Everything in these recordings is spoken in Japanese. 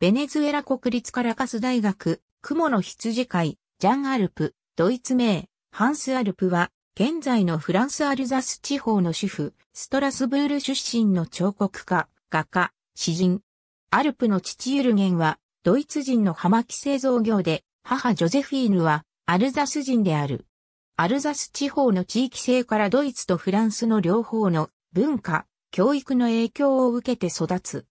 ベネズエラ国立カラカス大学、雲の羊会、ジャン・アルプ、ドイツ名、ハンス・アルプは、現在のフランス・アルザス地方の主婦、ストラスブール出身の彫刻家、画家、詩人。アルプの父ユルゲンは、ドイツ人の葉巻製造業で、母ジョゼフィーヌは、アルザス人である。アルザス地方の地域性からドイツとフランスの両方の文化、教育の影響を受けて育つ。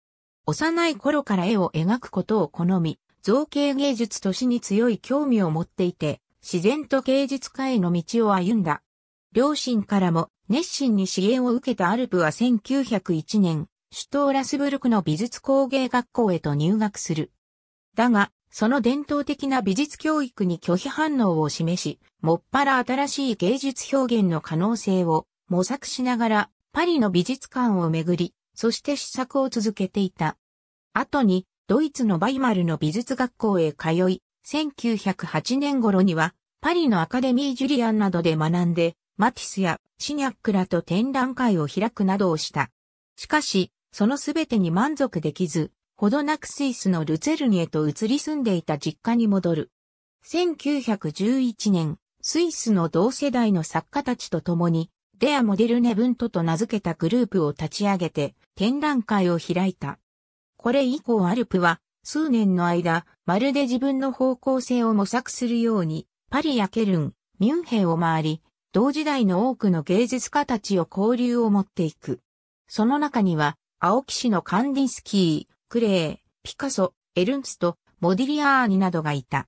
幼い頃から絵を描くことを好み、造形芸術と市に強い興味を持っていて、自然と芸術家への道を歩んだ。両親からも熱心に支援を受けたアルプは1901年、首都ラスブルクの美術工芸学校へと入学する。だが、その伝統的な美術教育に拒否反応を示し、もっぱら新しい芸術表現の可能性を模索しながら、パリの美術館を巡り、そして試作を続けていた。後に、ドイツのバイマルの美術学校へ通い、1908年頃には、パリのアカデミー・ジュリアンなどで学んで、マティスやシニャックらと展覧会を開くなどをした。しかし、そのすべてに満足できず、ほどなくスイスのルツェルニへと移り住んでいた実家に戻る。1911年、スイスの同世代の作家たちと共に、デア・モデルネ・ブントと名付けたグループを立ち上げて、展覧会を開いた。これ以降アルプは、数年の間、まるで自分の方向性を模索するように、パリやケルン、ミュンヘイを回り、同時代の多くの芸術家たちを交流を持っていく。その中には、青木氏のカンディンスキー、クレー、ピカソ、エルンスト、モディリアーニなどがいた。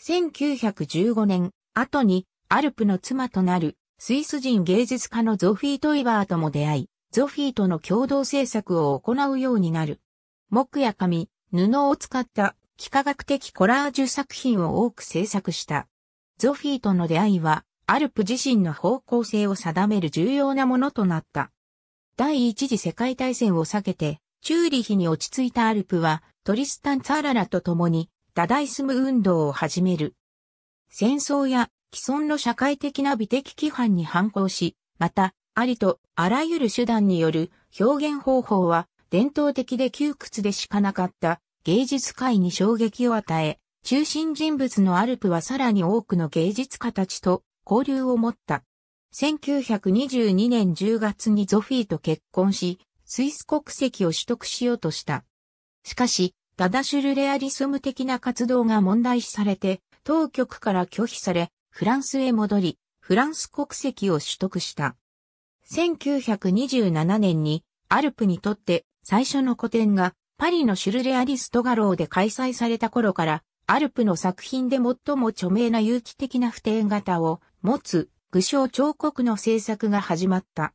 1915年、後に、アルプの妻となる、スイス人芸術家のゾフィー・トイバーとも出会い、ゾフィーとの共同制作を行うようになる。木や紙、布を使った幾何学的コラージュ作品を多く制作した。ゾフィーとの出会いは、アルプ自身の方向性を定める重要なものとなった。第一次世界大戦を避けて、チューリヒに落ち着いたアルプは、トリスタン・ツァララと共に、ダダイスム運動を始める。戦争や既存の社会的な美的規範に反抗し、また、ありとあらゆる手段による表現方法は伝統的で窮屈でしかなかった芸術界に衝撃を与え、中心人物のアルプはさらに多くの芸術家たちと交流を持った。1922年10月にゾフィーと結婚し、スイス国籍を取得しようとした。しかし、ダダシュルレアリスム的な活動が問題視されて、当局から拒否され、フランスへ戻り、フランス国籍を取得した。1927年にアルプにとって最初の個展がパリのシュルレアリスト画廊で開催された頃からアルプの作品で最も著名な有機的な不定型を持つ具象彫刻の制作が始まった。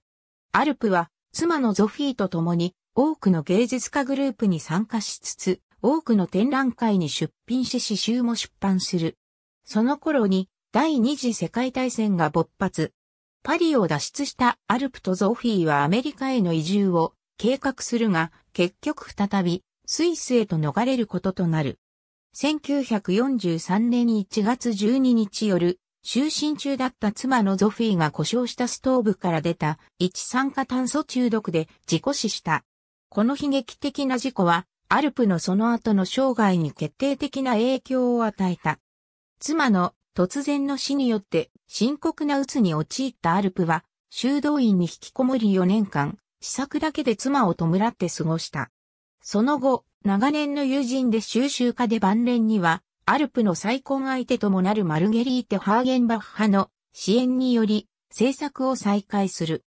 アルプは妻のゾフィーと共に多くの芸術家グループに参加しつつ多くの展覧会に出品し詩集も出版する。その頃に第二次世界大戦が勃発。パリを脱出したアルプとゾフィーはアメリカへの移住を計画するが、結局再びスイスへと逃れることとなる。1943年1月12日夜、就寝中だった妻のゾフィーが故障したストーブから出た一酸化炭素中毒で事故死した。この悲劇的な事故は、アルプのその後の生涯に決定的な影響を与えた。妻の突然の死によって深刻な鬱に陥ったアルプは、修道院に引きこもり4年間、試作だけで妻を弔って過ごした。その後、長年の友人で収集家で晩年には、アルプの再婚相手ともなるマルゲリーテ・ハーゲンバッハの支援により、制作を再開する。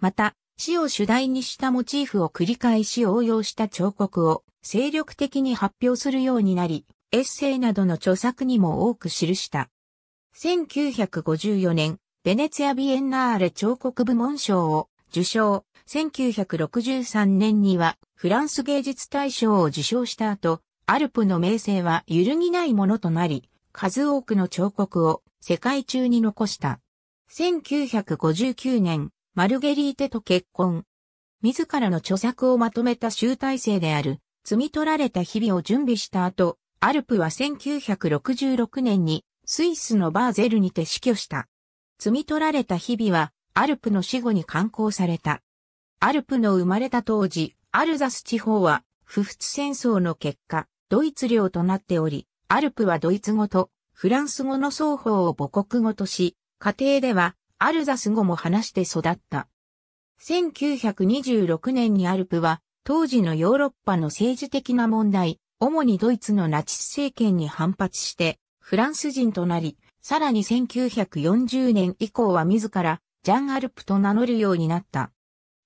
また、死を主題にしたモチーフを繰り返し応用した彫刻を精力的に発表するようになり、エッセイなどの著作にも多く記した。1954年、ベネツィア・ビエンナーレ彫刻部門賞を受賞。1963年にはフランス芸術大賞を受賞した後、アルプの名声は揺るぎないものとなり、数多くの彫刻を世界中に残した。1959年、マルゲリーテと結婚。自らの著作をまとめた集大成である、摘み取られた日々を準備した後、アルプは1966年にスイスのバーゼルにて死去した。摘み取られた日々は、アルプの死後に刊行された。アルプの生まれた当時、アルザス地方は、不仏戦争の結果、ドイツ領となっており、アルプはドイツ語とフランス語の双方を母国語とし、家庭ではアルザス語も話して育った。1926年にアルプは、当時のヨーロッパの政治的な問題、主にドイツのナチス政権に反発して、フランス人となり、さらに1940年以降は自らジャン・アルプと名乗るようになった。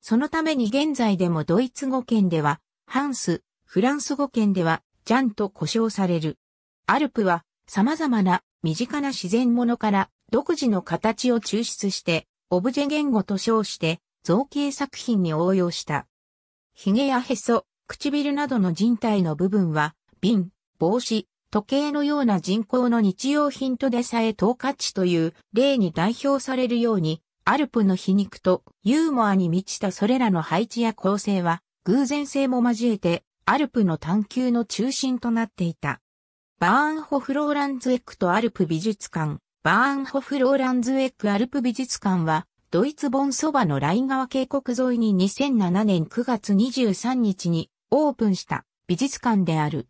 そのために現在でもドイツ語圏では、ハンス、フランス語圏では、ジャンと呼称される。アルプは様々な身近な自然ものから独自の形を抽出して、オブジェ言語と称して造形作品に応用した。髭やへそ、唇などの人体の部分は、瓶、帽子、時計のような人工の日用品とでさえ等価値という例に代表されるように、アルプの皮肉とユーモアに満ちたそれらの配置や構成は、偶然性も交えて、アルプの探求の中心となっていた。バーンホフローランズエックとアルプ美術館、バーンホフローランズエックアルプ美術館は、ドイツ盆そばのライン川渓谷沿いに2007年9月23日にオープンした美術館である。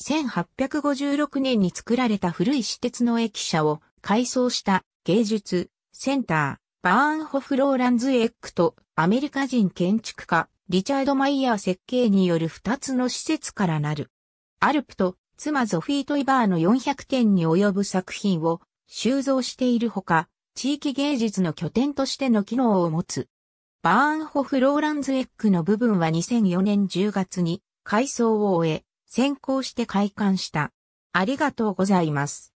1856年に作られた古い私鉄の駅舎を改装した芸術センターバーンホフ・ローランズ・エックとアメリカ人建築家リチャード・マイヤー設計による2つの施設からなる。アルプと妻ゾフィー・トイバーの400点に及ぶ作品を収蔵しているほか、地域芸術の拠点としての機能を持つ。バーンホフ・ローランズ・エッグの部分は2004年10月に改装を終え、先行して開館した。ありがとうございます。